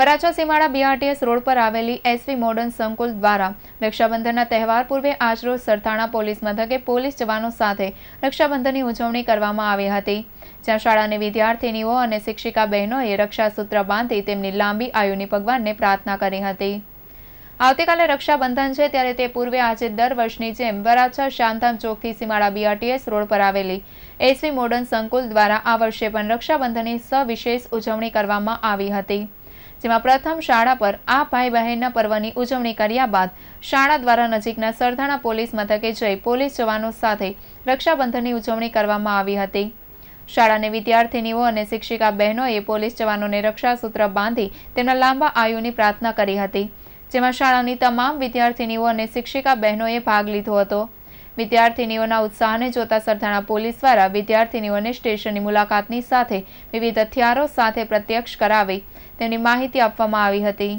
Varachha સીમાડા BRTS road પર આવેલી SV modern સંકુલ દ્વારા રક્ષાબંધનના તહેવાર પૂર્વે આજરોજ સરથાણા પોલીસ મથકે પોલીસ જવાનો સાથે રક્ષાબંધનની ઉજવણી કરવામાં આવી હતી જ્યાં શાળાની વિદ્યાર્થીનીઓ અને શિક્ષિકા બહેનોએ રક્ષાસૂત્ર બાંધી તેમની લાંબી આયુની ભગવાનને પ્રાર્થના કરી હતી આવતીકાલે રક્ષાબંધન છે ત્યારે તે પૂર્વે આજે દર વર્ષની જેમ વરાછા શાંતામ ચોકથી સીમાડા બીઆરટીએસ રોડ પર આવેલી એસવી મોડર્ન સંકુલ દ્વારા આ વર્ષે પણ રક્ષાબંધનની સવિશેષ ઉજવણી કરવામાં આવી હતી જેમાં પ્રથમ શાળા પર આ ભાઈ બહેનના પર્વની ઉજવણી કર્યા બાદ શાળા દ્વારા નજીકના સરથાણા પોલીસ મથકે જઈ પોલીસ જવાનો સાથે રક્ષાબંધનની ઉજવણી કરવામાં આવી હતી શાળાની વિદ્યાર્થીનીઓ અને શિક્ષિકા બહેનોએ પોલીસ જવાનોને રક્ષાસૂત્ર બાંધી તેમના લાંબા આયુની પ્રાર્થના કરી હતી જેમાં શાળાની તમામ વિદ્યાર્થીનીઓ અને શિક્ષિકા બહેનોએ ભાગ લીધો હતો વિદ્યાર્થીનીઓના ઉત્સાહને જોતા સરથાણા પોલીસ દ્વારા વિદ્યાર્થીનીઓને સ્ટેશનની મુલાકાતની સાથે વિવિધ હથિયારો સાથે પ્રત્યક્ષ કરાવી તેની માહિતી આપવામાં આવી હતી